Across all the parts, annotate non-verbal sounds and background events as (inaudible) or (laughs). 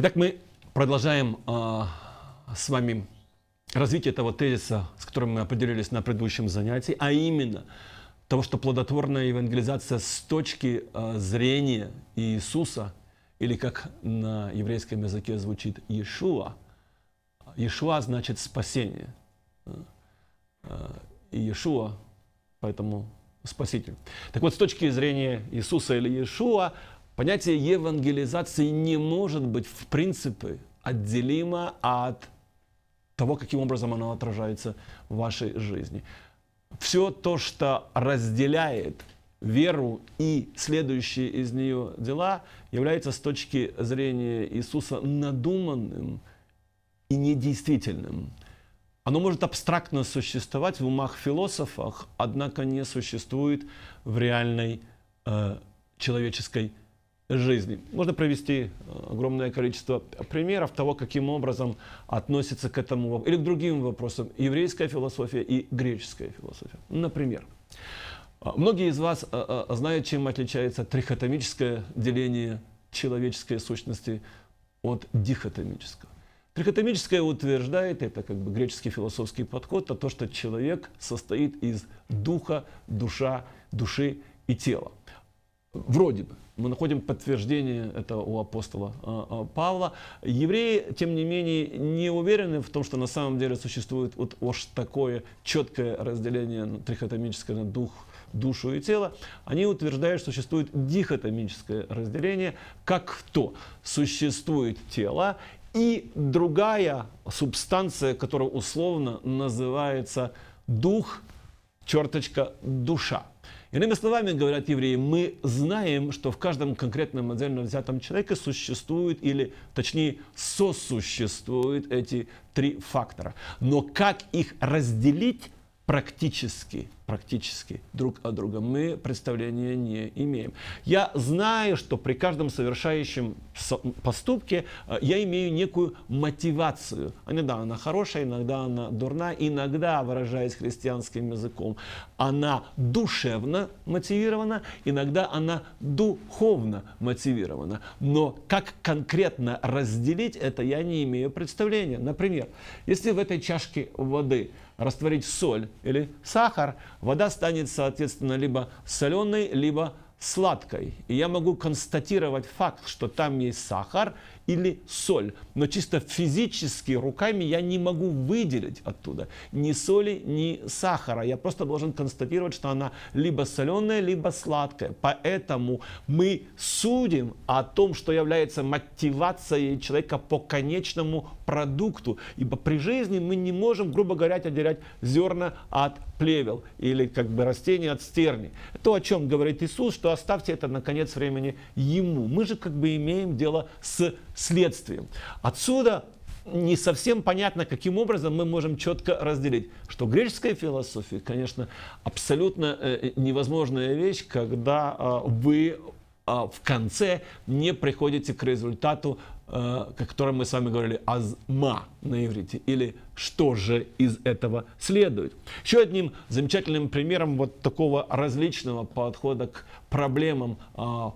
Итак, мы продолжаем э, с вами развитие этого тезиса, с которым мы определились на предыдущем занятии, а именно того, что плодотворная евангелизация с точки э, зрения Иисуса, или как на еврейском языке звучит Иешуа, Иешуа значит спасение. А, и Иешуа, поэтому спаситель. Так вот, с точки зрения Иисуса или Иешуа, Понятие евангелизации не может быть в принципе отделимо от того, каким образом оно отражается в вашей жизни. Все то, что разделяет веру и следующие из нее дела, является с точки зрения Иисуса надуманным и недействительным. Оно может абстрактно существовать в умах философов, однако не существует в реальной э, человеческой жизни жизни. Можно провести э, огромное количество примеров того, каким образом относится к этому или к другим вопросам еврейская философия и греческая философия. Например, э, многие из вас э, знают, чем отличается трихотомическое деление человеческой сущности от дихотомического. Трихотомическое утверждает, это как бы греческий философский подход, это то, что человек состоит из духа, душа, души и тела. Вроде бы. Мы находим подтверждение это у апостола а, а, Павла. Евреи, тем не менее, не уверены в том, что на самом деле существует вот уж такое четкое разделение трихотомическое на дух, душу и тело. Они утверждают, что существует дихотомическое разделение, как то существует тело и другая субстанция, которая условно называется дух, черточка, душа. Иными словами, говорят евреи, мы знаем, что в каждом конкретном отдельно взятом человеке существуют или точнее сосуществуют эти три фактора. Но как их разделить, практически, практически друг о друга мы представления не имеем. Я знаю, что при каждом совершающем поступке э, я имею некую мотивацию. Иногда она хорошая, иногда она дурна, иногда, выражаясь христианским языком, она душевно мотивирована, иногда она духовно мотивирована. Но как конкретно разделить это, я не имею представления. Например, если в этой чашке воды – растворить соль или сахар, вода станет, соответственно, либо соленой, либо сладкой. И я могу констатировать факт, что там есть сахар или соль. Но чисто физически руками я не могу выделить оттуда ни соли, ни сахара. Я просто должен констатировать, что она либо соленая, либо сладкая. Поэтому мы судим о том, что является мотивацией человека по конечному продукту. Ибо при жизни мы не можем, грубо говоря, отделять зерна от плевел или как бы растения от стерни. То, о чем говорит Иисус, что оставьте это на конец времени Ему. Мы же как бы имеем дело с следствием. Отсюда не совсем понятно, каким образом мы можем четко разделить, что греческая философия, конечно, абсолютно э, э, невозможная вещь, когда а, вы а, в конце не приходите к результату, э, о котором мы с вами говорили, азма на иврите, или что же из этого следует. Еще одним замечательным примером вот такого различного подхода к проблемам а,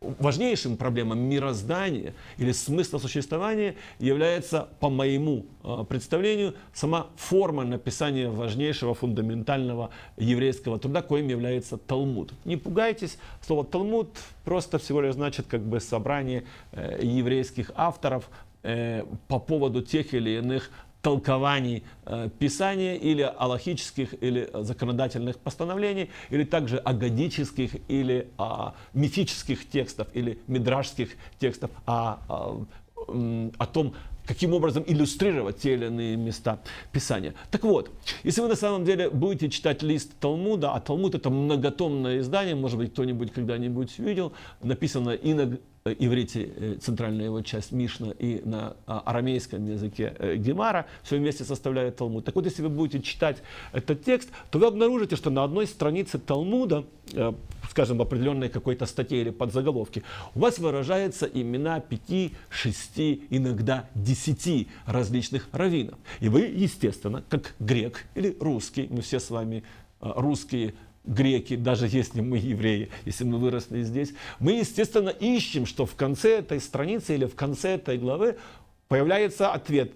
важнейшим проблемам мироздания или смысла существования является, по моему э, представлению, сама форма написания важнейшего фундаментального еврейского труда, коим является Талмуд. Не пугайтесь, слово Талмуд просто всего лишь значит как бы собрание э, еврейских авторов э, по поводу тех или иных толкований э, Писания или аллахических или э, законодательных постановлений, или также агадических или э, мифических текстов, или мидражских текстов о, а, э, а, о том, каким образом иллюстрировать те или иные места Писания. Так вот, если вы на самом деле будете читать лист Талмуда, а Талмуд это многотомное издание, может быть, кто-нибудь когда-нибудь видел, написано на Э, иврите э, центральная его часть Мишна и на а, арамейском языке э, Гемара, все вместе составляет Талмуд. Так вот, если вы будете читать этот текст, то вы обнаружите, что на одной странице Талмуда, скажем, в определенной какой-то статье или подзаголовке, у вас выражаются имена пяти, шести, иногда десяти различных раввинов. И вы, естественно, как грек или русский, мы все с вами русские греки, даже если мы евреи, если мы выросли здесь, мы, естественно, ищем, что в конце этой страницы или в конце этой главы появляется ответ.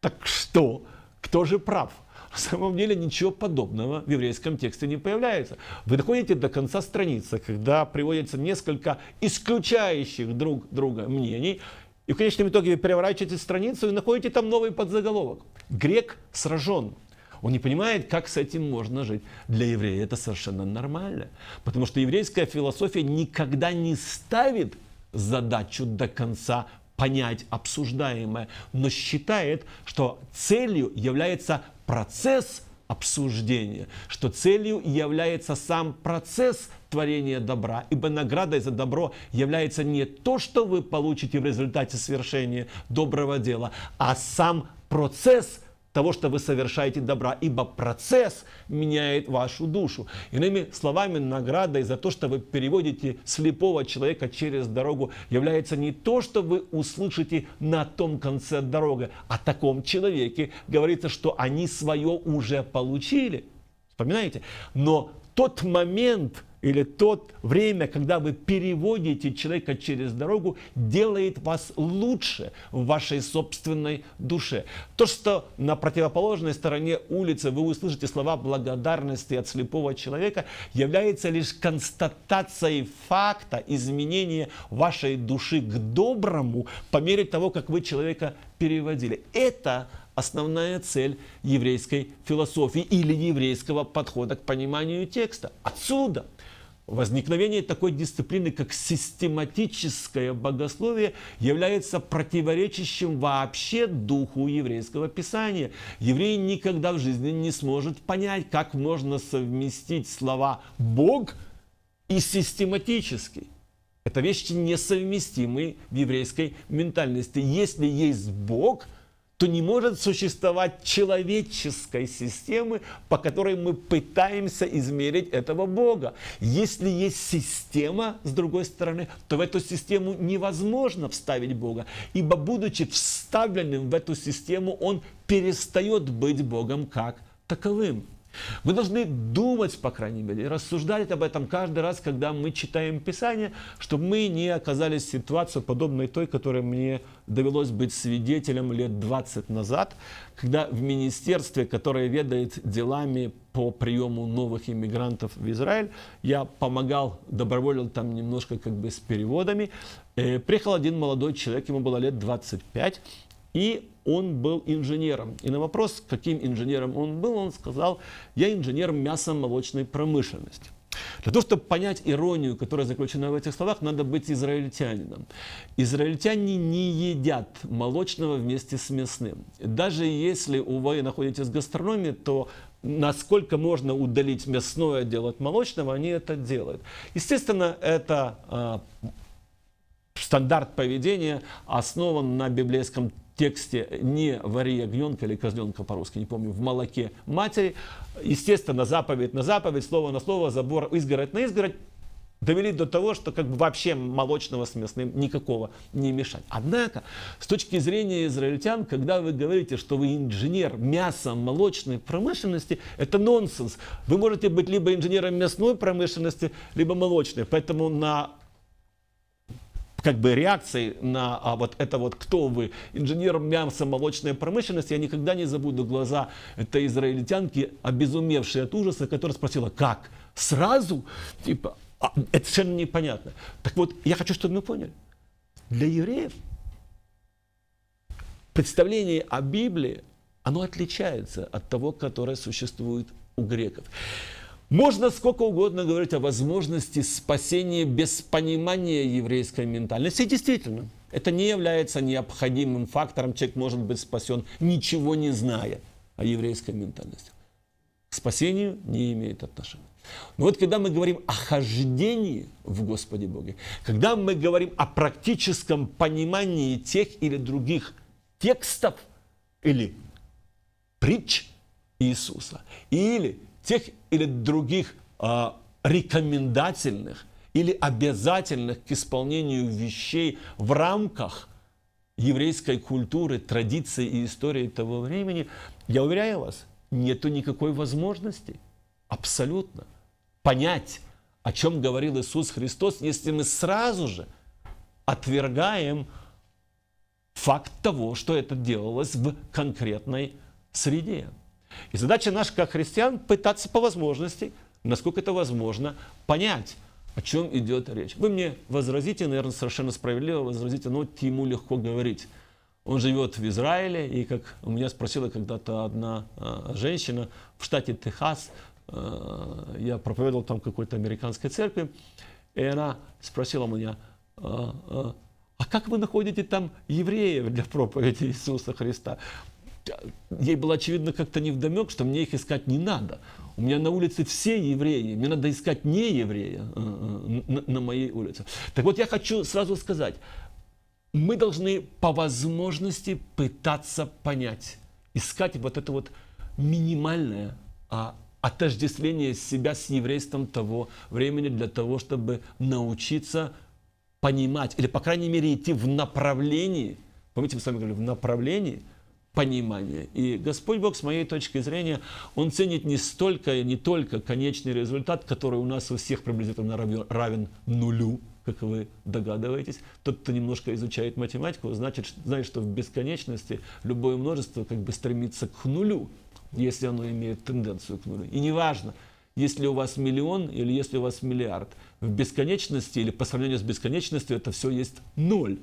Так что? Кто же прав? На самом деле ничего подобного в еврейском тексте не появляется. Вы доходите до конца страницы, когда приводится несколько исключающих друг друга мнений, и в конечном итоге вы переворачиваете страницу и находите там новый подзаголовок. Грек сражен, он не понимает, как с этим можно жить. Для еврея это совершенно нормально. Потому что еврейская философия никогда не ставит задачу до конца понять обсуждаемое, но считает, что целью является процесс обсуждения, что целью является сам процесс творения добра, ибо наградой за добро является не то, что вы получите в результате совершения доброго дела, а сам процесс того, что вы совершаете добра, ибо процесс меняет вашу душу. Иными словами, наградой за то, что вы переводите слепого человека через дорогу, является не то, что вы услышите на том конце дороги, о таком человеке говорится, что они свое уже получили. Вспоминаете? Но тот момент, или то время, когда вы переводите человека через дорогу, делает вас лучше в вашей собственной душе. То, что на противоположной стороне улицы вы услышите слова благодарности от слепого человека, является лишь констатацией факта изменения вашей души к доброму по мере того, как вы человека переводили. Это основная цель еврейской философии или еврейского подхода к пониманию текста. Отсюда Возникновение такой дисциплины, как систематическое богословие, является противоречащим вообще духу еврейского писания. Еврей никогда в жизни не сможет понять, как можно совместить слова «бог» и «систематический». Это вещи несовместимые в еврейской ментальности. Если есть Бог – то не может существовать человеческой системы, по которой мы пытаемся измерить этого Бога. Если есть система, с другой стороны, то в эту систему невозможно вставить Бога, ибо, будучи вставленным в эту систему, он перестает быть Богом как таковым. Мы должны думать, по крайней мере, рассуждать об этом каждый раз, когда мы читаем Писание, чтобы мы не оказались в ситуации, подобной той, которой мне довелось быть свидетелем лет 20 назад, когда в министерстве, которое ведает делами по приему новых иммигрантов в Израиль, я помогал, доброволил там немножко как бы с переводами. Э, приехал один молодой человек, ему было лет 25, и он был инженером. И на вопрос, каким инженером он был, он сказал, я инженер мясо-молочной промышленности. Для того, чтобы понять иронию, которая заключена в этих словах, надо быть израильтянином. Израильтяне не едят молочного вместе с мясным. Даже если у вы находитесь в гастрономии, то насколько можно удалить мясное отдел от молочного, они это делают. Естественно, это э, стандарт поведения основан на библейском тексте «Не вари ягненка или козленка» по-русски, не помню, в молоке матери. Естественно, заповедь на заповедь, слово на слово, забор, изгородь на изгородь довели до того, что как бы вообще молочного с мясным никакого не мешать. Однако, с точки зрения израильтян, когда вы говорите, что вы инженер мяса молочной промышленности, это нонсенс. Вы можете быть либо инженером мясной промышленности, либо молочной. Поэтому на как бы реакцией на а вот это вот кто вы, инженер мясомолочной промышленность я никогда не забуду глаза этой израильтянки, обезумевшей от ужаса, которая спросила, как? Сразу? Типа, а, это совершенно непонятно. Так вот, я хочу, чтобы мы поняли. Для евреев представление о Библии, оно отличается от того, которое существует у греков. Можно сколько угодно говорить о возможности спасения без понимания еврейской ментальности. И действительно, это не является необходимым фактором. Человек может быть спасен, ничего не зная о еврейской ментальности. К спасению не имеет отношения. Но вот когда мы говорим о хождении в Господе Боге, когда мы говорим о практическом понимании тех или других текстов или притч Иисуса, или тех или других э, рекомендательных или обязательных к исполнению вещей в рамках еврейской культуры, традиции и истории того времени, я уверяю вас, нету никакой возможности абсолютно понять, о чем говорил Иисус Христос, если мы сразу же отвергаем факт того, что это делалось в конкретной среде. И задача наша, как христиан, пытаться по возможности, насколько это возможно, понять, о чем идет речь. Вы мне возразите, наверное, совершенно справедливо возразите, но ему легко говорить. Он живет в Израиле, и как у меня спросила когда-то одна а, женщина в штате Техас, а, я проповедовал там какой-то американской церкви, и она спросила меня, а, а как вы находите там евреев для проповеди Иисуса Христа? ей было очевидно как-то невдомек, что мне их искать не надо. У меня на улице все евреи, мне надо искать не еврея э, э, на, на моей улице. Так вот, я хочу сразу сказать, мы должны по возможности пытаться понять, искать вот это вот минимальное а, отождествление себя с еврейством того времени для того, чтобы научиться понимать, или, по крайней мере, идти в направлении, помните, мы с вами говорили, в направлении – понимание. И Господь Бог, с моей точки зрения, Он ценит не столько, не только конечный результат, который у нас у всех приблизительно равен нулю, как вы догадываетесь. Тот, кто немножко изучает математику, значит, знает, что в бесконечности любое множество как бы стремится к нулю, если оно имеет тенденцию к нулю. И неважно, если у вас миллион или если у вас миллиард. В бесконечности или по сравнению с бесконечностью это все есть ноль.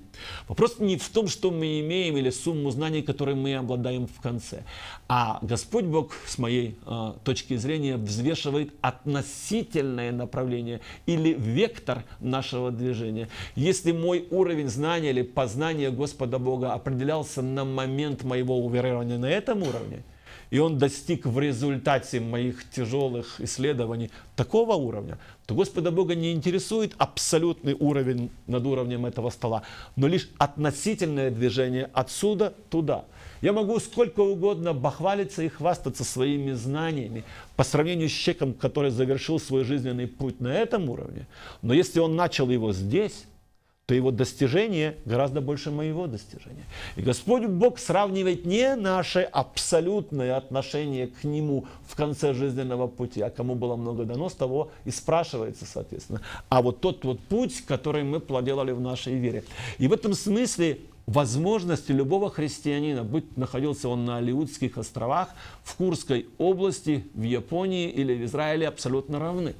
Вопрос не в том, что мы имеем или сумму знаний, которые мы обладаем в конце. А Господь Бог, с моей э, точки зрения, взвешивает относительное направление или вектор нашего движения. Если мой уровень знания или познания Господа Бога определялся на момент моего уверования на этом уровне – и он достиг в результате моих тяжелых исследований такого уровня, то Господа Бога не интересует абсолютный уровень над уровнем этого стола, но лишь относительное движение отсюда туда. Я могу сколько угодно бахвалиться и хвастаться своими знаниями по сравнению с человеком, который завершил свой жизненный путь на этом уровне, но если он начал его здесь, то его достижение гораздо больше моего достижения. И Господь Бог сравнивает не наше абсолютное отношение к Нему в конце жизненного пути, а кому было много дано, с того и спрашивается, соответственно. А вот тот вот путь, который мы проделали в нашей вере. И в этом смысле возможности любого христианина, быть находился он на Алиутских островах, в Курской области, в Японии или в Израиле, абсолютно равны.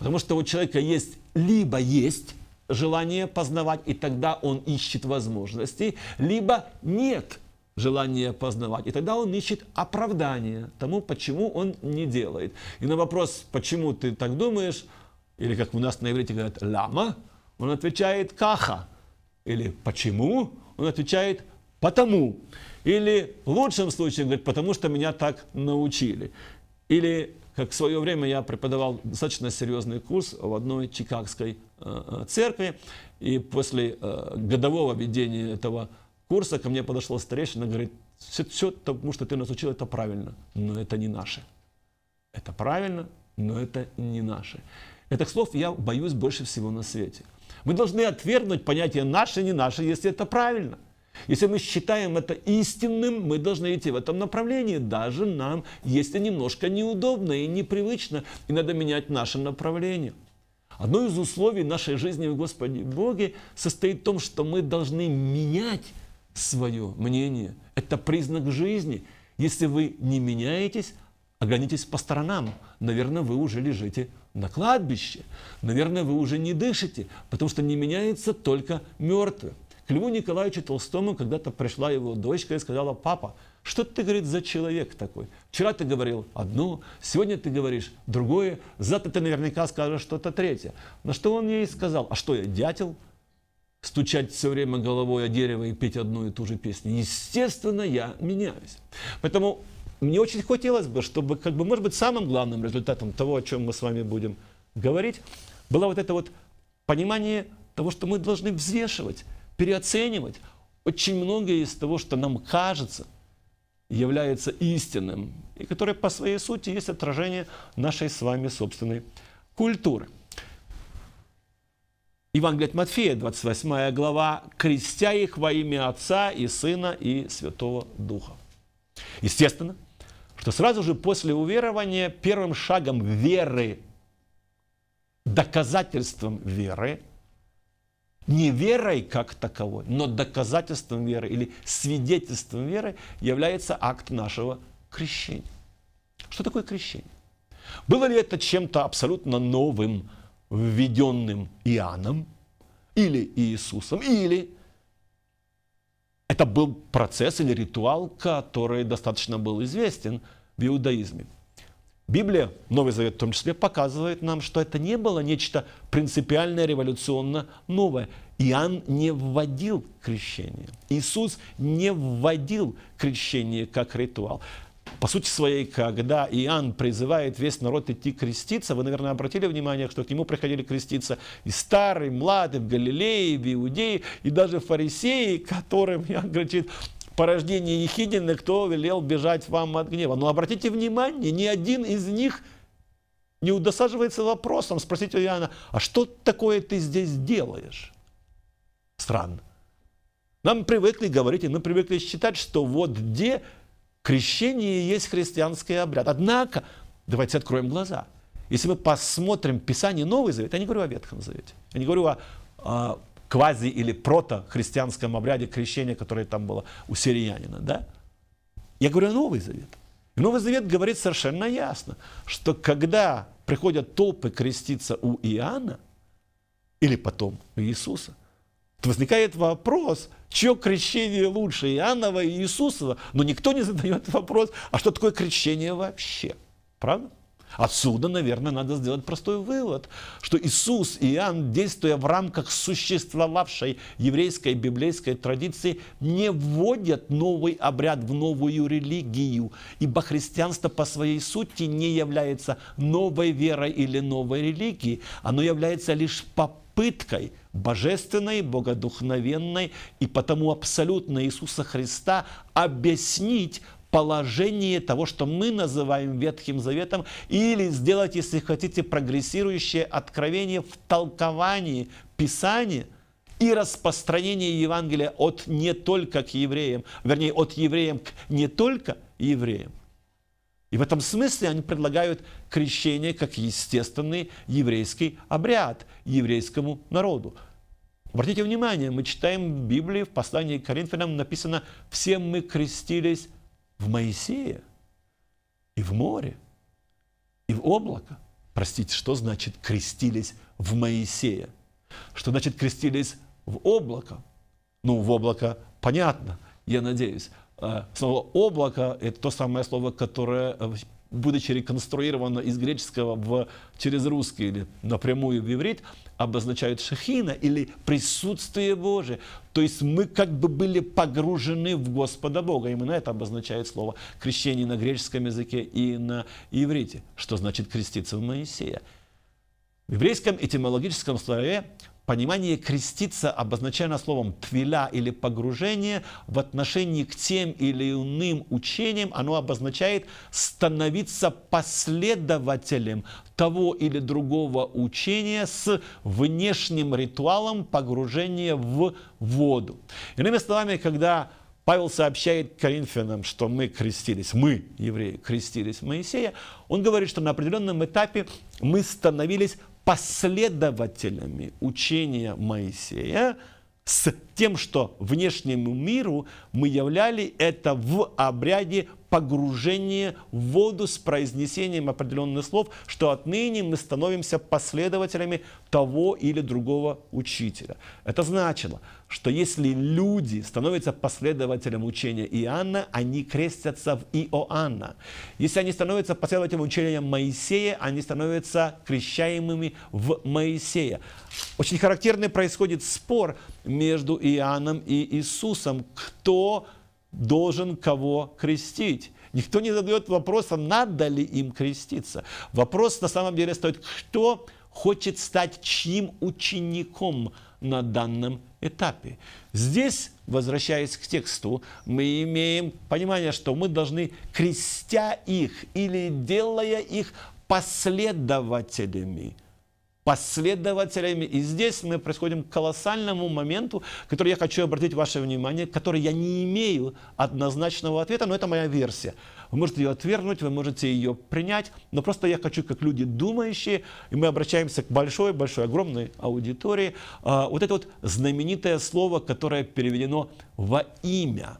Потому что у человека есть либо есть желание познавать, и тогда он ищет возможности, либо нет желание познавать. И тогда он ищет оправдание тому, почему он не делает. И на вопрос, почему ты так думаешь, или как у нас на иврите говорят «лама», он отвечает «каха». Или «почему?» он отвечает «потому». Или в лучшем случае он говорит «потому что меня так научили». Или как (laughs) в свое время я преподавал достаточно серьезный курс в одной чикагской э, э, церкви. И после э, годового ведения этого курса ко мне подошла старейшина и говорит, все, все тому, что ты нас учил, это правильно, но это не наше. Это правильно, но это не наше. Этих слов я боюсь больше всего на свете. Мы должны отвергнуть понятие «наше» и «не наше», если это правильно – если мы считаем это истинным, мы должны идти в этом направлении, даже нам, если немножко неудобно и непривычно, и надо менять наше направление. Одно из условий нашей жизни в Господе Боге состоит в том, что мы должны менять свое мнение. Это признак жизни. Если вы не меняетесь, оглянитесь по сторонам. Наверное, вы уже лежите на кладбище. Наверное, вы уже не дышите, потому что не меняется только мертвый. К Льву Николаевичу Толстому когда-то пришла его дочка и сказала, папа, что ты, говорит, за человек такой? Вчера ты говорил одно, сегодня ты говоришь другое, завтра ты наверняка скажешь что-то третье. На что он ей сказал, а что я, дятел? стучать все время головой о дерево и петь одну и ту же песню. Естественно, я меняюсь. Поэтому мне очень хотелось бы, чтобы, как бы, может быть, самым главным результатом того, о чем мы с вами будем говорить, было вот это вот понимание того, что мы должны взвешивать переоценивать очень многое из того, что нам кажется, является истинным, и которое по своей сути есть отражение нашей с вами собственной культуры. Евангелие от Матфея, 28 глава, «Крестя их во имя Отца и Сына и Святого Духа». Естественно, что сразу же после уверования первым шагом веры, доказательством веры – не верой как таковой, но доказательством веры или свидетельством веры является акт нашего крещения. Что такое крещение? Было ли это чем-то абсолютно новым, введенным Иоанном или Иисусом, или это был процесс или ритуал, который достаточно был известен в иудаизме? Библия, Новый Завет в том числе, показывает нам, что это не было нечто принципиальное, революционно новое. Иоанн не вводил крещение. Иисус не вводил крещение как ритуал. По сути своей, когда Иоанн призывает весь народ идти креститься, вы, наверное, обратили внимание, что к нему приходили креститься и старые, и младые, в Галилее, и в Иудее, и даже фарисеи, которым (laughs) Иоанн говорит, порождение Ехидины, кто велел бежать вам от гнева. Но обратите внимание, ни один из них не удосаживается вопросом спросить у Иоанна, а что такое ты здесь делаешь? Странно. Нам привыкли говорить, и мы привыкли считать, что вот где крещение есть христианский обряд. Однако, давайте откроем глаза. Если мы посмотрим Писание Новый Завет, я не говорю о Ветхом Завете, я не говорю о, о квази или прото-христианском обряде крещения, которое там было у сириянина, да? Я говорю Новый Завет. И Новый Завет говорит совершенно ясно, что когда приходят толпы креститься у Иоанна или потом у Иисуса, то возникает вопрос, чье крещение лучше, Иоаннова и Иисусова? Но никто не задает вопрос, а что такое крещение вообще? Правда? Отсюда, наверное, надо сделать простой вывод, что Иисус и Иоанн, действуя в рамках существовавшей еврейской библейской традиции, не вводят новый обряд в новую религию, ибо христианство по своей сути не является новой верой или новой религией, оно является лишь попыткой божественной, богодухновенной и потому абсолютно Иисуса Христа объяснить положение того, что мы называем Ветхим Заветом, или сделать, если хотите, прогрессирующее откровение в толковании Писания и распространение Евангелия от не только к евреям, вернее, от евреям к не только евреям. И в этом смысле они предлагают крещение как естественный еврейский обряд еврейскому народу. Обратите внимание, мы читаем в Библии, в послании к Коринфянам написано «Все мы крестились в Моисея, и в море, и в облако. Простите, что значит крестились в Моисея? Что значит крестились в облако? Ну, в облако понятно, я надеюсь. Э, слово «облако» – это то самое слово, которое э, будучи реконструировано из греческого в, через русский или напрямую в иврит, обозначают шахина или присутствие Божие. То есть мы как бы были погружены в Господа Бога. Именно это обозначает слово крещение на греческом языке и на иврите, что значит креститься в Моисея. В еврейском этимологическом словаре понимание креститься обозначено словом «твиля» или «погружение» в отношении к тем или иным учениям. Оно обозначает становиться последователем того или другого учения с внешним ритуалом погружения в воду. Иными словами, когда Павел сообщает Коринфянам, что мы крестились, мы, евреи, крестились Моисея. Он говорит, что на определенном этапе мы становились последователями учения Моисея с тем, что внешнему миру мы являли это в обряде погружения в воду с произнесением определенных слов, что отныне мы становимся последователями того или другого учителя. Это значило – что если люди становятся последователем учения Иоанна, они крестятся в Иоанна. Если они становятся последователем учения Моисея, они становятся крещаемыми в Моисея. Очень характерный происходит спор между Иоанном и Иисусом, кто должен кого крестить. Никто не задает вопроса, надо ли им креститься. Вопрос на самом деле стоит, кто хочет стать чьим учеником – на данном этапе. Здесь, возвращаясь к тексту, мы имеем понимание, что мы должны, крестя их или делая их последователями, последователями. И здесь мы происходим к колоссальному моменту, который я хочу обратить ваше внимание, который я не имею однозначного ответа, но это моя версия – вы можете ее отвергнуть, вы можете ее принять. Но просто я хочу, как люди думающие, и мы обращаемся к большой, большой, огромной аудитории. А, вот это вот знаменитое слово, которое переведено во имя.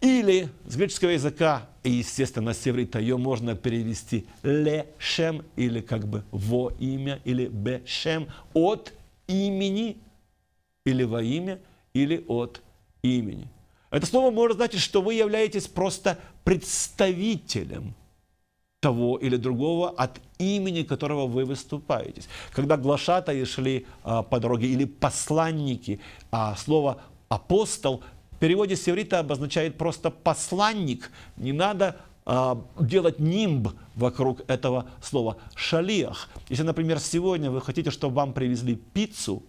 Или с греческого языка, и, естественно, с еврита ее можно перевести лешем, или как бы во имя, или бешем, от имени, или во имя, или от имени. Это слово может значить, что вы являетесь просто представителем того или другого, от имени которого вы выступаете. Когда глашатаи шли а, по дороге или посланники, а слово апостол в переводе с иврита обозначает просто посланник. Не надо а, делать нимб вокруг этого слова. Шалиах. Если, например, сегодня вы хотите, чтобы вам привезли пиццу,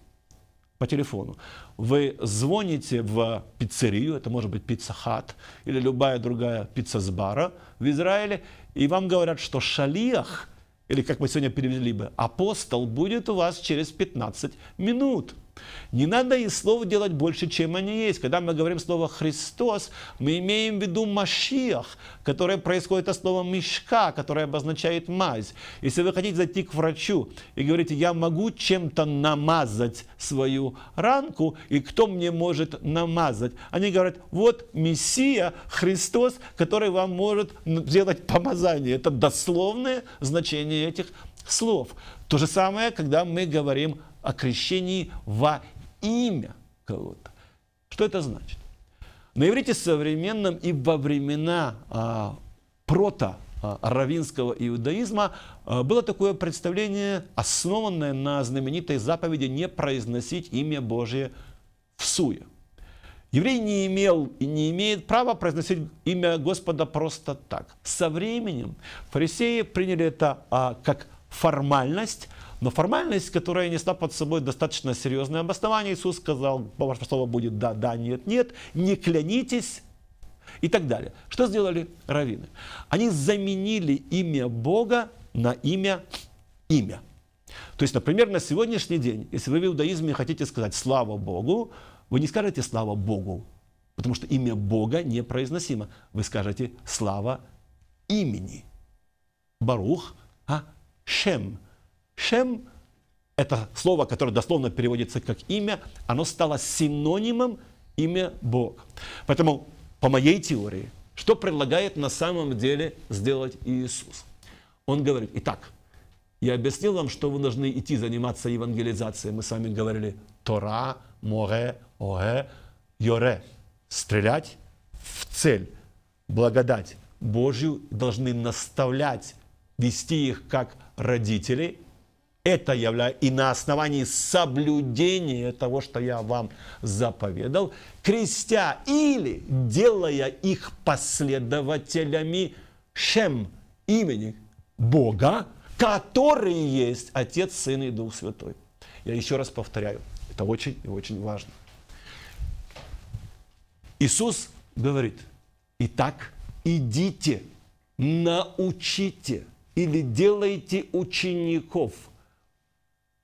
по телефону. Вы звоните в пиццерию, это может быть пицца-хат или любая другая пицца с бара в Израиле, и вам говорят, что шалиях, или как мы сегодня перевели бы, апостол будет у вас через 15 минут – не надо из слов делать больше, чем они есть. Когда мы говорим слово «Христос», мы имеем в виду «машиах», которое происходит от слова «мешка», которое обозначает «мазь». Если вы хотите зайти к врачу и говорите «я могу чем-то намазать свою ранку, и кто мне может намазать?» Они говорят «вот Мессия, Христос, который вам может сделать помазание». Это дословное значение этих слов. То же самое, когда мы говорим о крещении во имя кого-то. Что это значит? На иврите современном и во времена а, прото а, равинского иудаизма а, было такое представление, основанное на знаменитой заповеди не произносить имя Божие в суе. Еврей не имел и не имеет права произносить имя Господа просто так. Со временем фарисеи приняли это а, как формальность, но формальность, которая несла под собой достаточно серьезное обоснование, Иисус сказал, ваше слово будет да, да, нет, нет, не клянитесь и так далее. Что сделали раввины? Они заменили имя Бога на имя имя. То есть, например, на сегодняшний день, если вы в иудаизме хотите сказать «слава Богу», вы не скажете «слава Богу», потому что имя Бога непроизносимо. Вы скажете «слава имени». Барух а Шем. Шем – это слово, которое дословно переводится как имя, оно стало синонимом имя Бог. Поэтому, по моей теории, что предлагает на самом деле сделать Иисус? Он говорит, итак, я объяснил вам, что вы должны идти заниматься евангелизацией. Мы с вами говорили Тора, Море, Оре, Йоре. Стрелять в цель, благодать Божью должны наставлять, вести их как родители, это является, и на основании соблюдения того, что я вам заповедал, крестя или делая их последователями Шем, имени Бога, который есть Отец, Сын и Дух Святой. Я еще раз повторяю, это очень и очень важно. Иисус говорит, итак, идите, научите или делайте учеников –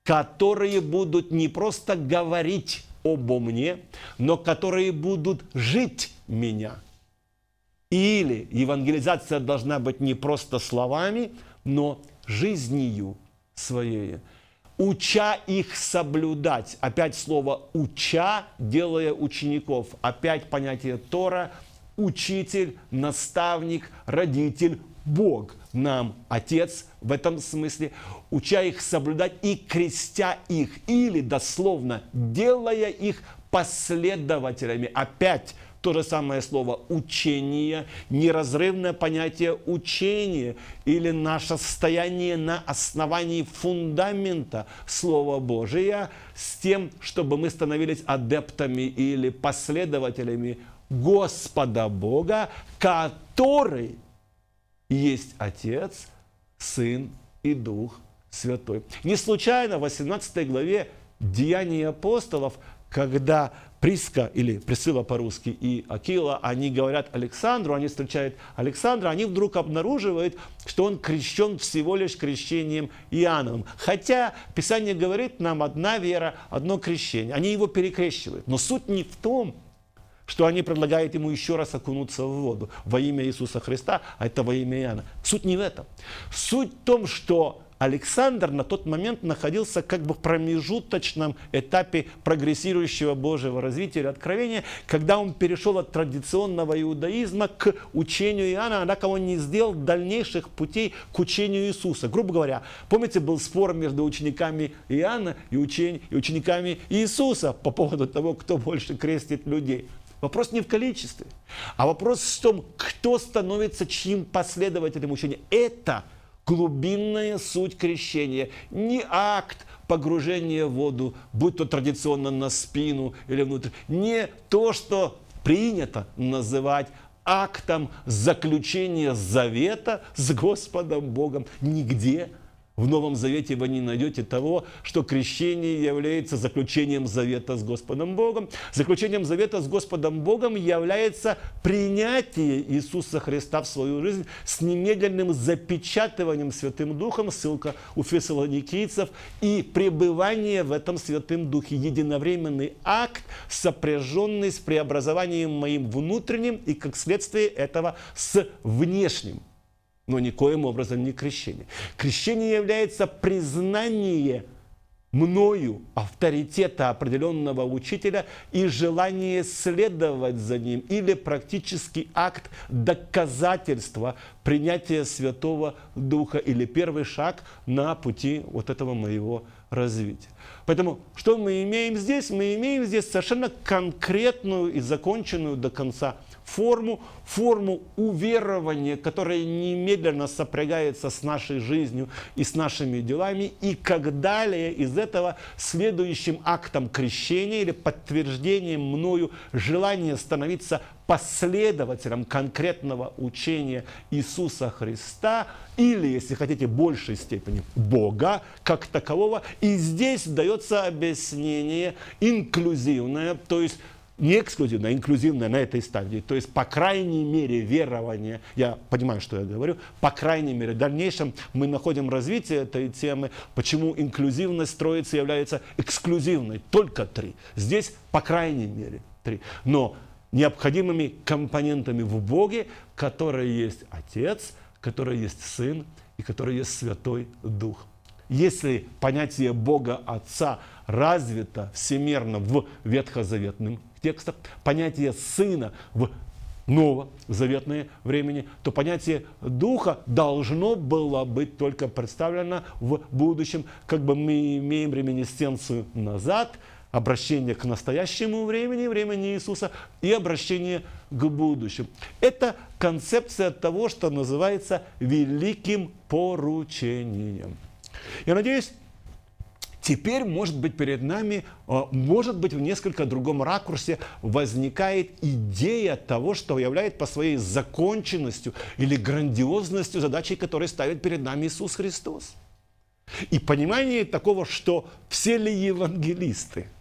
которые будут не просто говорить обо мне, но которые будут жить меня. Или евангелизация должна быть не просто словами, но жизнью своей. Уча их соблюдать. Опять слово «уча», делая учеников. Опять понятие Тора – учитель, наставник, родитель, Бог нам Отец в этом смысле уча их соблюдать и крестя их, или дословно делая их последователями. Опять то же самое слово «учение», неразрывное понятие «учение» или наше состояние на основании фундамента Слова Божия с тем, чтобы мы становились адептами или последователями Господа Бога, который есть Отец, Сын и Дух святой. Не случайно в 18 главе Деяний апостолов, когда Приска или Присыла по-русски и Акила, они говорят Александру, они встречают Александра, они вдруг обнаруживают, что он крещен всего лишь крещением Иоанном. Хотя Писание говорит нам одна вера, одно крещение. Они его перекрещивают. Но суть не в том, что они предлагают ему еще раз окунуться в воду во имя Иисуса Христа, а это во имя Иоанна. Суть не в этом. Суть в том, что Александр на тот момент находился как бы в промежуточном этапе прогрессирующего Божьего развития или откровения, когда он перешел от традиционного иудаизма к учению Иоанна, однако он не сделал дальнейших путей к учению Иисуса. Грубо говоря, помните, был спор между учениками Иоанна и, учень, и учениками Иисуса по поводу того, кто больше крестит людей. Вопрос не в количестве, а вопрос в том, кто становится чьим последователем учения. Это глубинная суть крещения, не акт погружения в воду, будь то традиционно на спину или внутрь, не то, что принято называть актом заключения завета с Господом Богом нигде в Новом Завете вы не найдете того, что крещение является заключением завета с Господом Богом. Заключением завета с Господом Богом является принятие Иисуса Христа в свою жизнь с немедленным запечатыванием Святым Духом, ссылка у фессалоникийцев, и пребывание в этом Святом Духе, единовременный акт, сопряженный с преобразованием моим внутренним и, как следствие этого, с внешним но никоим образом не крещение. Крещение является признание мною авторитета определенного учителя и желание следовать за ним или практический акт доказательства принятия Святого Духа или первый шаг на пути вот этого моего развития. Поэтому что мы имеем здесь? Мы имеем здесь совершенно конкретную и законченную до конца форму, форму уверования, которая немедленно сопрягается с нашей жизнью и с нашими делами, и как далее из этого следующим актом крещения или подтверждением мною желания становиться последователем конкретного учения Иисуса Христа или, если хотите, большей степени Бога как такового. И здесь дается объяснение инклюзивное, то есть не эксклюзивно, а инклюзивно на этой стадии. То есть, по крайней мере, верование, я понимаю, что я говорю, по крайней мере, в дальнейшем мы находим развитие этой темы, почему инклюзивность строится, является эксклюзивной, только три. Здесь, по крайней мере, три. Но необходимыми компонентами в Боге, которые есть Отец, который есть Сын и который есть Святой Дух. Если понятие Бога Отца развито всемерно в ветхозаветном текстах понятие сына в новозаветное времени, то понятие духа должно было быть только представлено в будущем. Как бы мы имеем реминесценцию назад, обращение к настоящему времени, времени Иисуса, и обращение к будущему. Это концепция того, что называется великим поручением. Я надеюсь, Теперь, может быть, перед нами, э, может быть, в несколько другом ракурсе возникает идея того, что является по своей законченностью или грандиозностью задачей, которую ставит перед нами Иисус Христос. И понимание такого, что все ли евангелисты –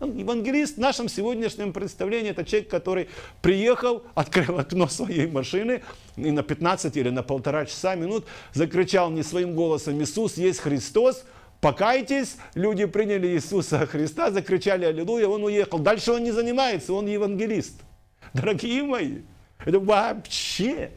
ну, Евангелист в нашем сегодняшнем представлении это человек, который приехал, открыл окно своей машины и на 15 или на полтора часа минут закричал не своим голосом «Иисус есть Христос», покайтесь, люди приняли Иисуса Христа, закричали «Аллилуйя», он уехал. Дальше он не занимается, он евангелист. Дорогие мои, это вообще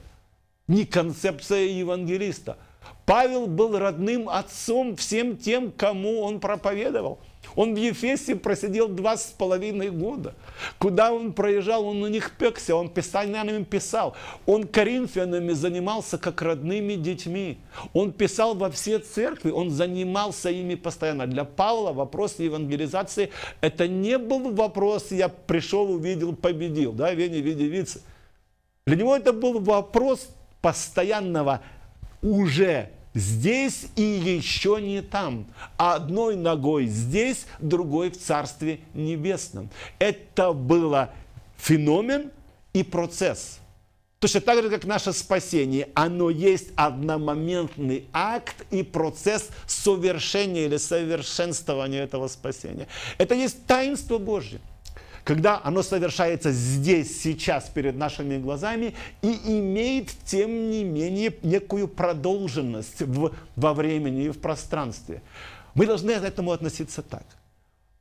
не концепция евангелиста. Павел был родным отцом всем тем, кому он проповедовал – он в Ефесе просидел два с половиной года. Куда он проезжал, он на них пекся, он писанием писал. Он коринфянами занимался, как родными детьми. Он писал во все церкви, он занимался ими постоянно. Для Павла вопрос евангелизации – это не был вопрос «я пришел, увидел, победил», да, Вене, виде, вице. Для него это был вопрос постоянного уже здесь и еще не там. Одной ногой здесь, другой в Царстве Небесном. Это было феномен и процесс. Точно так же, как наше спасение, оно есть одномоментный акт и процесс совершения или совершенствования этого спасения. Это есть таинство Божье когда оно совершается здесь, сейчас, перед нашими глазами и имеет, тем не менее, некую продолженность в, во времени и в пространстве. Мы должны к этому относиться так.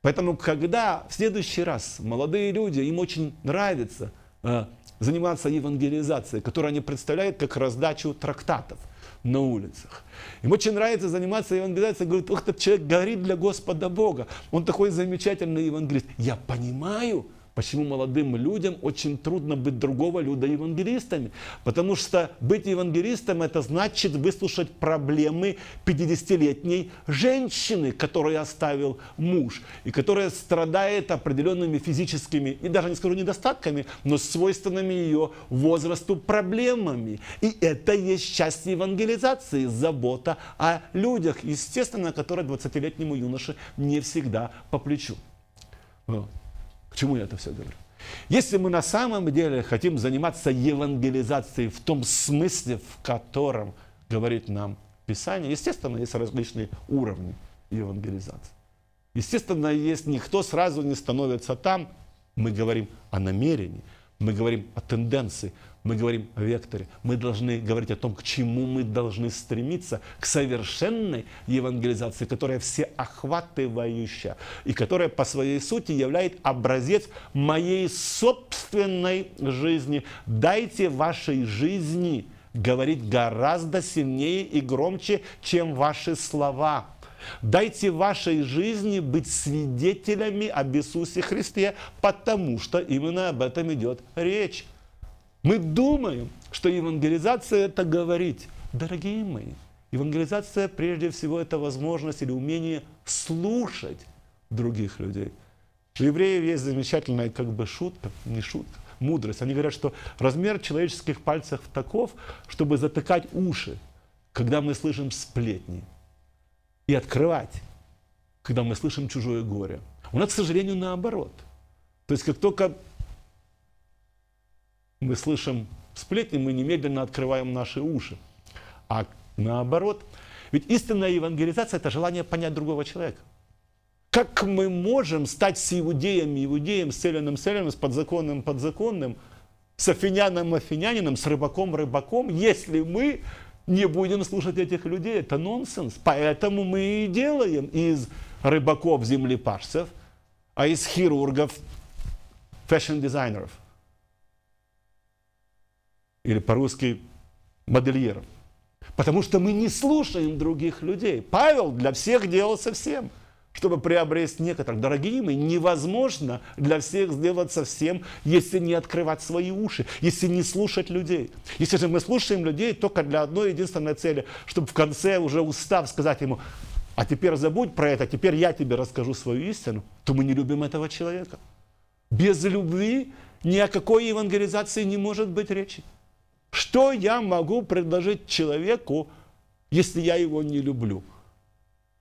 Поэтому, когда в следующий раз молодые люди, им очень нравится э, заниматься евангелизацией, которую они представляют как раздачу трактатов, на улицах. ему очень нравится заниматься евангелизацией. Говорит, ох, этот человек горит для Господа Бога. Он такой замечательный евангелист. Я понимаю, Почему молодым людям очень трудно быть другого люда евангелистами? Потому что быть евангелистом – это значит выслушать проблемы 50-летней женщины, которую оставил муж, и которая страдает определенными физическими, и даже не скажу недостатками, но свойственными ее возрасту проблемами. И это есть часть евангелизации, забота о людях, естественно, которая 20-летнему юноше не всегда по плечу. Э, к чему я это все говорю? Если мы на самом деле хотим заниматься евангелизацией в том смысле, в котором говорит нам Писание, естественно, есть различные уровни евангелизации. Естественно, есть никто сразу не становится там. Мы говорим о намерении, мы говорим о тенденции, мы говорим о векторе, мы должны говорить о том, к чему мы должны стремиться, к совершенной евангелизации, которая всеохватывающая и которая по своей сути является образец моей собственной жизни. Дайте вашей жизни говорить гораздо сильнее и громче, чем ваши слова. Дайте вашей жизни быть свидетелями об Иисусе Христе, потому что именно об этом идет речь. Мы думаем, что евангелизация – это говорить. Дорогие мои, евангелизация прежде всего – это возможность или умение слушать других людей. У евреев есть замечательная как бы шутка, не шутка, мудрость. Они говорят, что размер человеческих пальцев таков, чтобы затыкать уши, когда мы слышим сплетни, и открывать, когда мы слышим чужое горе. У нас, к сожалению, наоборот. То есть, как только мы слышим сплетни, мы немедленно открываем наши уши. А наоборот, ведь истинная евангелизация – это желание понять другого человека. Как мы можем стать с иудеем, иудеем, с селяном, селяном, с подзаконным, подзаконным, с афиняном, афинянином, с рыбаком, рыбаком, если мы не будем слушать этих людей? Это нонсенс. Поэтому мы и делаем из рыбаков землепашцев, а из хирургов фэшн-дизайнеров или по-русски модельером, Потому что мы не слушаем других людей. Павел для всех делал совсем, чтобы приобрести некоторых. Дорогие мои, невозможно для всех сделать совсем, если не открывать свои уши, если не слушать людей. Если же мы слушаем людей только для одной единственной цели, чтобы в конце уже устав сказать ему, а теперь забудь про это, теперь я тебе расскажу свою истину, то мы не любим этого человека. Без любви ни о какой евангелизации не может быть речи. Что я могу предложить человеку, если я его не люблю?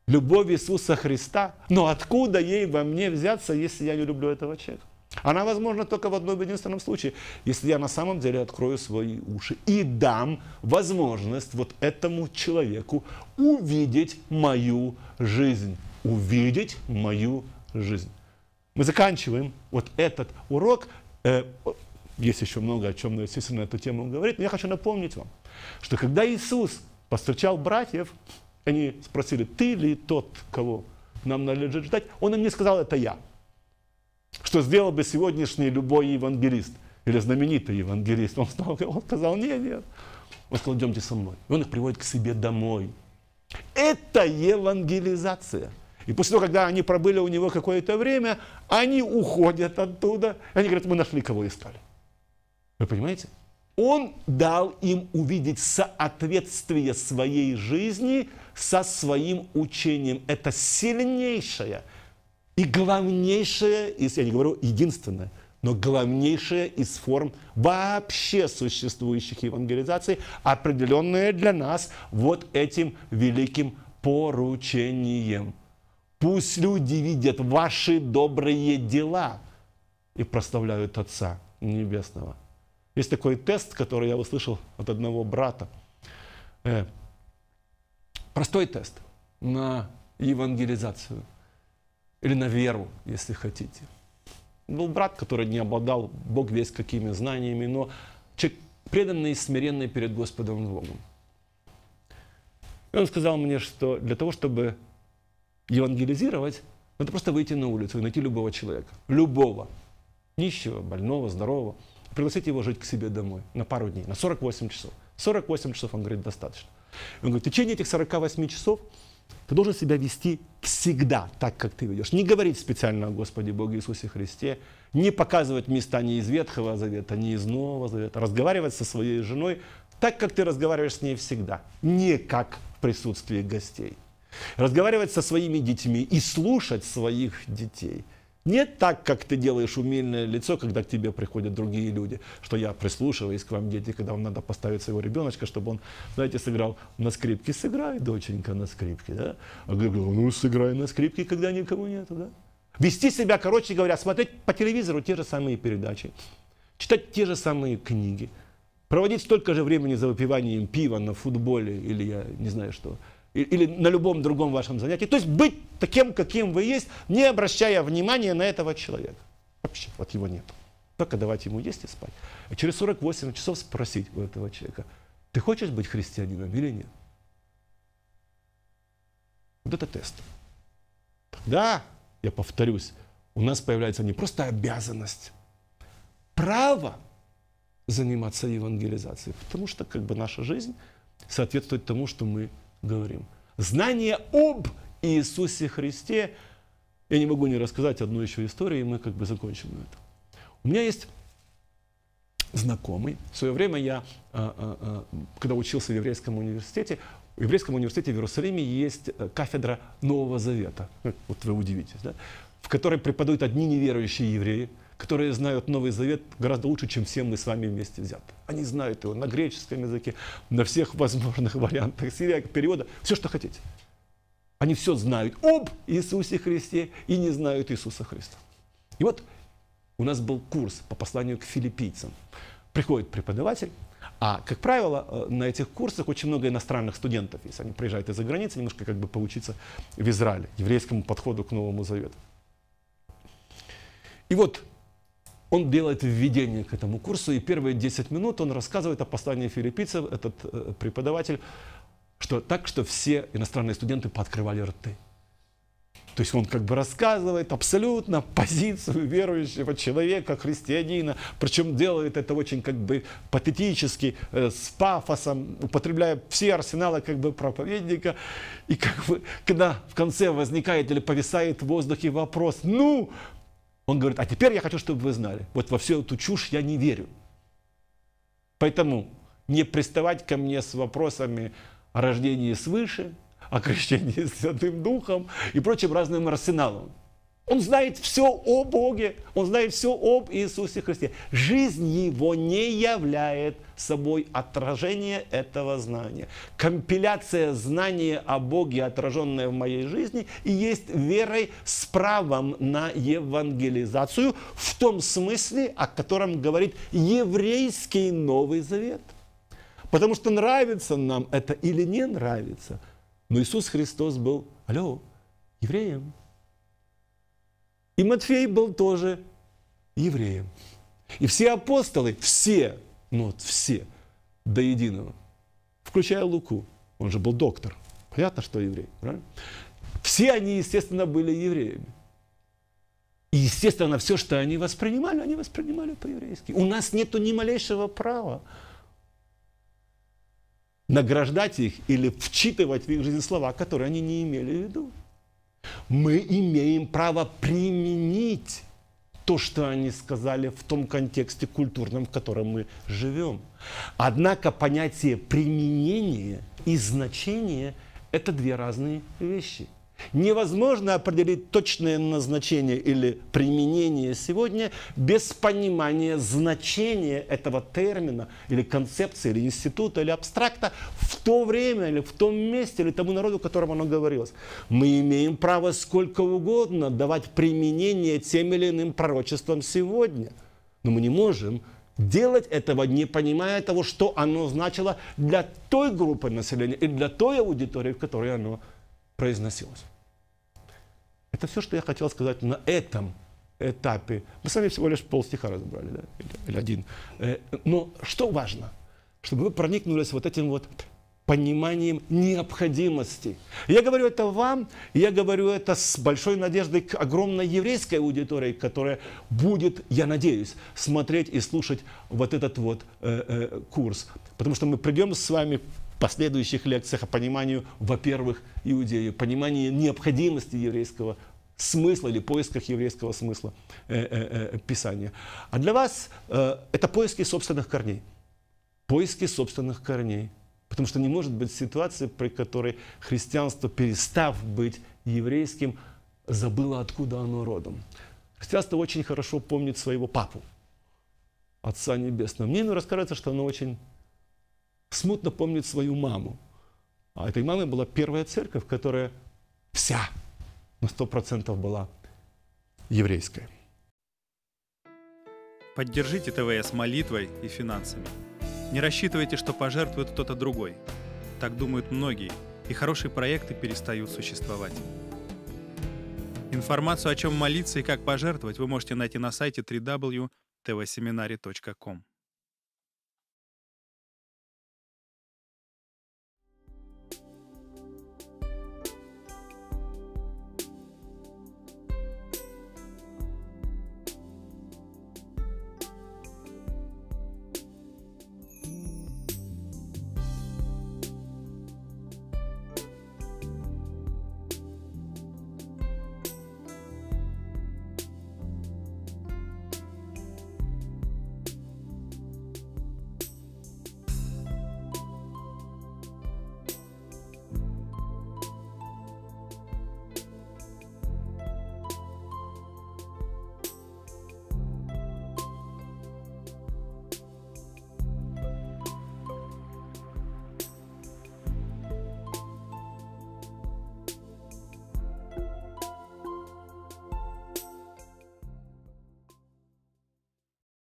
Любовь Иисуса Христа. Но откуда ей во мне взяться, если я не люблю этого человека? Она возможна только в одном единственном случае, если я на самом деле открою свои уши и дам возможность вот этому человеку увидеть мою жизнь. Увидеть мою жизнь. Мы заканчиваем вот этот урок э, есть еще много о чем, но, ну, естественно, эту тему говорит. Но я хочу напомнить вам, что когда Иисус постречал братьев, они спросили, ты ли тот, кого нам належит ждать? Он им не сказал, это я. Что сделал бы сегодняшний любой евангелист или знаменитый евангелист. Он, (laughs) он сказал, нет, нет. Он сказал, идемте со мной. И он их приводит к себе домой. Это евангелизация. И после того, когда они пробыли у него какое-то время, они уходят оттуда. И они говорят, мы нашли, кого искали. Вы понимаете? Он дал им увидеть соответствие своей жизни со своим учением. Это сильнейшее и главнейшее, я не говорю единственное, но главнейшая из форм вообще существующих евангелизаций, определенная для нас вот этим великим поручением. Пусть люди видят ваши добрые дела и прославляют Отца Небесного. Есть такой тест, который я услышал от одного брата. Э, простой тест на евангелизацию или на веру, если хотите. Был брат, который не обладал Бог весь какими знаниями, но человек преданный и смиренный перед Господом Богом. И он сказал мне, что для того, чтобы евангелизировать, надо просто выйти на улицу и найти любого человека. Любого. Нищего, больного, здорового – пригласить его жить к себе домой на пару дней, на 48 часов. 48 часов, он говорит, достаточно. он говорит, в течение этих 48 часов ты должен себя вести всегда так, как ты ведешь. Не говорить специально о Господе Боге Иисусе Христе, не показывать места ни из Ветхого Завета, ни из Нового Завета, а разговаривать со своей женой так, как ты разговариваешь с ней всегда, не как в присутствии гостей. Разговаривать со своими детьми и слушать своих детей – не так, как ты делаешь умильное лицо, когда к тебе приходят другие люди, что я прислушиваюсь к вам, дети, когда вам надо поставить своего ребеночка, чтобы он, знаете, сыграл на скрипке. Сыграй, доченька, на скрипке, да? А говорю, ну, сыграй на скрипке, когда никого нету, да? Вести себя, короче говоря, смотреть по телевизору те же самые передачи, читать те же самые книги, проводить столько же времени за выпиванием пива на футболе или я не знаю что – или на любом другом вашем занятии. То есть быть таким, каким вы есть, не обращая внимания на этого человека. Вообще, вот его нет. Только давать ему есть и спать. А через 48 часов спросить у этого человека, ты хочешь быть христианином или нет? Вот это тест. Тогда, я повторюсь, у нас появляется не просто обязанность, право заниматься евангелизацией, потому что как бы наша жизнь соответствует тому, что мы говорим. Знание об Иисусе Христе. Я не могу не рассказать одну еще историю, и мы как бы закончим на этом. У меня есть знакомый. В свое время я, а, а, а, когда учился в еврейском университете, в еврейском университете в Иерусалиме есть э, кафедра Нового Завета. Ну, вот вы удивитесь, да? В которой преподают одни неверующие евреи – которые знают Новый Завет гораздо лучше, чем все мы с вами вместе взяты. Они знают его на греческом языке, на всех возможных (laughs) вариантах сирия, перевода, все, что хотите. Они все знают об Иисусе Христе и не знают Иисуса Христа. И вот у нас был курс по посланию к филиппийцам. Приходит преподаватель, а, как правило, э, на этих курсах очень много иностранных студентов, если они приезжают из-за границы, немножко как бы поучиться в Израиле, еврейскому подходу к Новому Завету. И вот он делает введение к этому курсу, и первые 10 минут он рассказывает о послании филиппийцев, этот э, преподаватель, что так, что все иностранные студенты пооткрывали рты. То есть он как бы рассказывает абсолютно позицию верующего человека, христианина, причем делает это очень как бы патетически, э, с пафосом, употребляя все арсеналы как бы проповедника. И как бы, когда в конце возникает или повисает в воздухе вопрос, ну, он говорит, а теперь я хочу, чтобы вы знали, вот во всю эту чушь я не верю. Поэтому не приставать ко мне с вопросами о рождении свыше, о крещении (laughs) Святым Духом и прочим разным арсеналом. Он знает все о Боге, он знает все об Иисусе Христе. Жизнь его не является собой отражение этого знания. Компиляция знания о Боге, отраженная в моей жизни, и есть верой с правом на евангелизацию в том смысле, о котором говорит еврейский Новый Завет. Потому что нравится нам это или не нравится. Но Иисус Христос был, алло, евреем, и Матфей был тоже евреем. И все апостолы, все, ну вот все, до единого, включая Луку, он же был доктор, понятно, что еврей, правильно? Все они, естественно, были евреями. И, естественно, все, что они воспринимали, они воспринимали по-еврейски. У нас нет ни малейшего права награждать их или вчитывать в их жизнь слова, которые они не имели в виду. Мы имеем право применить то, что они сказали в том контексте культурном, в котором мы живем. Однако понятие применения и значение – это две разные вещи – Невозможно определить точное назначение или применение сегодня без понимания значения этого термина или концепции, или института, или абстракта в то время, или в том месте, или тому народу, которому оно говорилось. Мы имеем право сколько угодно давать применение тем или иным пророчествам сегодня, но мы не можем делать этого, не понимая того, что оно значило для той группы населения и для той аудитории, в которой оно произносилось. Это все, что я хотел сказать на этом этапе. Мы с вами всего лишь полстиха разобрали, да? или, или один. Э, но что важно? Чтобы вы проникнулись вот этим вот пониманием необходимости. Я говорю это вам, я говорю это с большой надеждой к огромной еврейской аудитории, которая будет, я надеюсь, смотреть и слушать вот этот вот э, э, курс. Потому что мы придем с вами последующих лекциях о понимании, во-первых, иудею, понимании необходимости еврейского смысла или поисках еврейского смысла э, э, э, Писания. А для вас это поиски собственных корней. Поиски собственных корней. Потому что не может быть ситуации, при которой христианство, перестав быть еврейским, забыло, откуда оно родом. Христианство очень хорошо помнит своего папу, Отца Небесного. Мне ну, рассказывается, что оно очень смутно помнит свою маму. А этой мамой была первая церковь, которая вся на 100% была еврейская. Поддержите ТВС молитвой и финансами. Не рассчитывайте, что пожертвует кто-то другой. Так думают многие, и хорошие проекты перестают существовать. Информацию, о чем молиться и как пожертвовать, вы можете найти на сайте www.tvseminary.com.